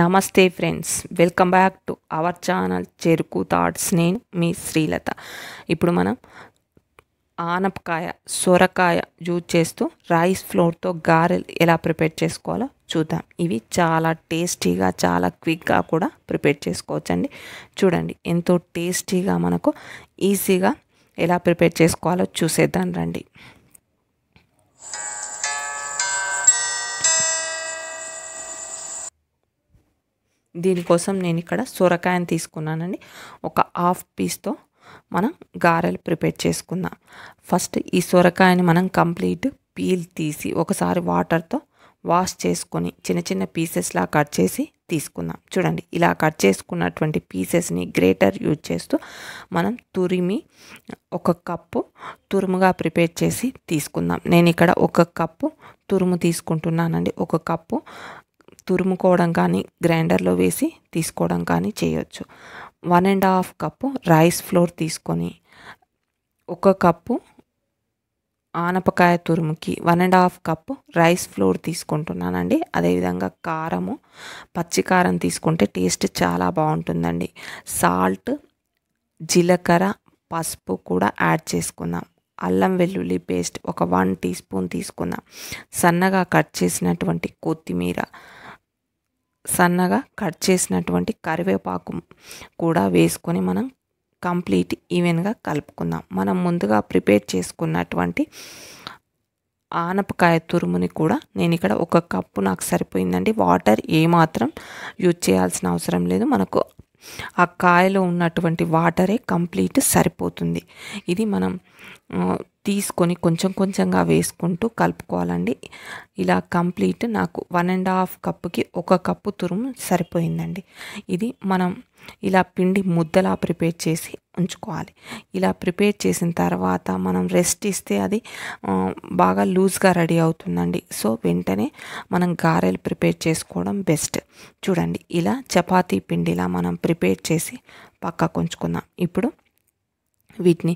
నమస్తే friends welcome back to our channel Cheruku thoughts నేను మీ శ్రీలత ఇప్పుడు మనం ఆనపకాయ సొరకాయ యూజ్ చేస్తూ రైస్ ఫ్లోర్తో గారెలు ఎలా ప్రిపేర్ చేసుకోవాలో చూద్దాం ఇవి చాలా టేస్టీగా చాలా క్విక్గా కూడా ప్రిపేర్ చేసుకోవచ్చండి చూడండి ఎంతో టేస్టీగా మనకు ఈజీగా ఎలా ప్రిపేర్ చేసుకోవాలో చూసేద్దాం రండి దీనికోసం నేను ఇక్కడ సొరకాయని తీసుకున్నానండి ఒక హాఫ్ పీస్తో మనం గారెలు ప్రిపేర్ చేసుకుందాం ఫస్ట్ ఈ సొరకాయని మనం కంప్లీట్ పీల్ తీసి ఒకసారి వాటర్తో వాష్ చేసుకొని చిన్న చిన్న పీసెస్లా కట్ చేసి తీసుకుందాం చూడండి ఇలా కట్ చేసుకున్నటువంటి పీసెస్ని గ్రేటర్ యూజ్ చేస్తూ మనం తురిమి ఒక కప్పు తురుముగా ప్రిపేర్ చేసి తీసుకుందాం నేను ఇక్కడ ఒక కప్పు తురుము తీసుకుంటున్నానండి ఒక కప్పు తురుముకోవడం కానీ గ్రైండర్లో వేసి తీసుకోవడం కానీ చేయొచ్చు one and half cup rice flour తీసుకొని ఒక కప్పు ఆనపకాయ తురుముకి one and half cup rice flour తీసుకుంటున్నానండి అదేవిధంగా కారము పచ్చికారం తీసుకుంటే టేస్ట్ చాలా బాగుంటుందండి సాల్ట్ జీలకర్ర పసుపు కూడా యాడ్ చేసుకుందాం అల్లం వెల్లుల్లి పేస్ట్ ఒక వన్ టీ స్పూన్ తీసుకుందాం సన్నగా కట్ చేసినటువంటి కొత్తిమీర సన్నగా కట్ చేసినటువంటి కరివేపాకు కూడా వేసుకొని మనం కంప్లీట్ ఈవెన్గా కలుపుకుందాం మనం ముందుగా ప్రిపేర్ చేసుకున్నటువంటి ఆనపకాయ తురుముని కూడా నేను ఇక్కడ ఒక కప్పు నాకు సరిపోయిందండి వాటర్ ఏమాత్రం యూజ్ చేయాల్సిన అవసరం లేదు మనకు ఆ కాయలో ఉన్నటువంటి వాటరే కంప్లీట్ సరిపోతుంది ఇది మనం తీసుకొని కొంచెం కొంచెంగా వేసుకుంటూ కలుపుకోవాలండి ఇలా కంప్లీట్ నాకు వన్ అండ్ హాఫ్ కప్పుకి ఒక కప్పు తురుము సరిపోయిందండి ఇది మనం ఇలా పిండి ముద్దలా ప్రిపేర్ చేసి ఉంచుకోవాలి ఇలా ప్రిపేర్ చేసిన తర్వాత మనం రెస్ట్ ఇస్తే అది బాగా లూజ్గా రెడీ అవుతుందండి సో వెంటనే మనం గారెలు ప్రిపేర్ చేసుకోవడం బెస్ట్ చూడండి ఇలా చపాతీ పిండిలా మనం ప్రిపేర్ చేసి పక్కకు ఉంచుకుందాం ఇప్పుడు వీటిని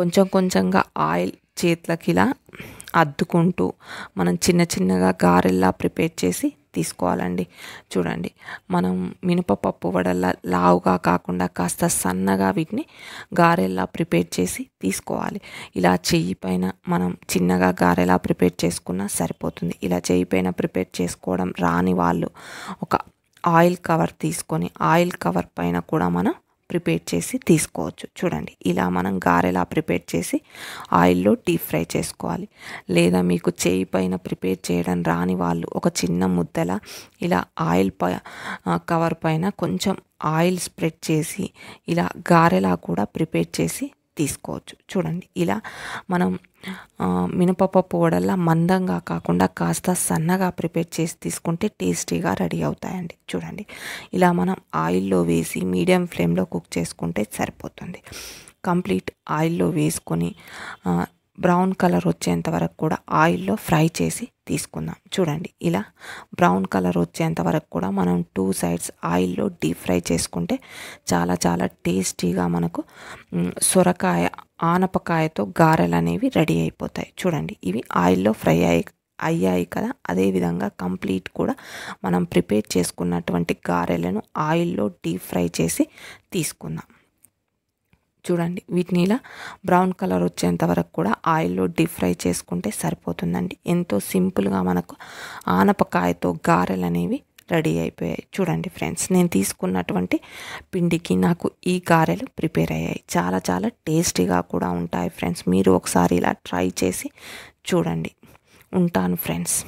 కొంచెం కొంచెంగా ఆయిల్ చేతులకి ఇలా అద్దుకుంటూ మనం చిన్న చిన్నగా గారెల్లా ప్రిపేర్ చేసి తీసుకోవాలండి చూడండి మనం మినపప్పు వడల్లా లావుగా కాకుండా కాస్త సన్నగా వీటిని గారెల్లా ప్రిపేర్ చేసి తీసుకోవాలి ఇలా చెయ్యి పైన మనం చిన్నగా గారెలా ప్రిపేర్ చేసుకున్నా సరిపోతుంది ఇలా చెయ్యి పైన ప్రిపేర్ చేసుకోవడం రాని వాళ్ళు ఒక ఆయిల్ కవర్ తీసుకొని ఆయిల్ కవర్ పైన కూడా మనం ప్రిపేర్ చేసి తీసుకోవచ్చు చూడండి ఇలా మనం గారెలా ప్రిపేర్ చేసి ఆయిల్లో డీప్ ఫ్రై చేసుకోవాలి లేదా మీకు చేయి పైన ప్రిపేర్ చేయడం రాని వాళ్ళు ఒక చిన్న ముద్దల ఇలా ఆయిల్ ప కవర్ పైన కొంచెం ఆయిల్ స్ప్రెడ్ చేసి ఇలా గారెలా కూడా ప్రిపేర్ చేసి తీసుకోవచ్చు చూడండి ఇలా మనం మినపప్పు వడల్లా మందంగా కాకుండా కాస్త సన్నగా ప్రిపేర్ చేసి తీసుకుంటే టేస్టీగా రెడీ అవుతాయండి చూడండి ఇలా మనం ఆయిల్లో వేసి మీడియం ఫ్లేమ్లో కుక్ చేసుకుంటే సరిపోతుంది కంప్లీట్ ఆయిల్లో వేసుకొని బ్రౌన్ కలర్ వచ్చేంత వరకు కూడా ఆయిల్లో ఫ్రై చేసి తీసుకుందాం చూడండి ఇలా బ్రౌన్ కలర్ వచ్చేంత వరకు కూడా మనం టూ సైడ్స్ ఆయిల్లో డీప్ ఫ్రై చేసుకుంటే చాలా చాలా టేస్టీగా మనకు సొరకాయ ఆనపకాయతో గారెలు అనేవి రెడీ అయిపోతాయి చూడండి ఇవి ఆయిల్లో ఫ్రై అయ్యి అయ్యాయి కదా అదేవిధంగా కంప్లీట్ కూడా మనం ప్రిపేర్ చేసుకున్నటువంటి గారెలను ఆయిల్లో డీప్ ఫ్రై చేసి తీసుకుందాం చూడండి వీటిని ఇలా బ్రౌన్ కలర్ వచ్చేంత వరకు కూడా ఆయిల్లో డీప్ ఫ్రై చేసుకుంటే సరిపోతుందండి ఎంతో సింపుల్గా మనకు ఆనపకాయతో గారెలు అనేవి రెడీ అయిపోయాయి చూడండి ఫ్రెండ్స్ నేను తీసుకున్నటువంటి పిండికి నాకు ఈ గారెలు ప్రిపేర్ అయ్యాయి చాలా చాలా టేస్టీగా కూడా ఉంటాయి ఫ్రెండ్స్ మీరు ఒకసారి ఇలా ట్రై చేసి చూడండి ఉంటాను ఫ్రెండ్స్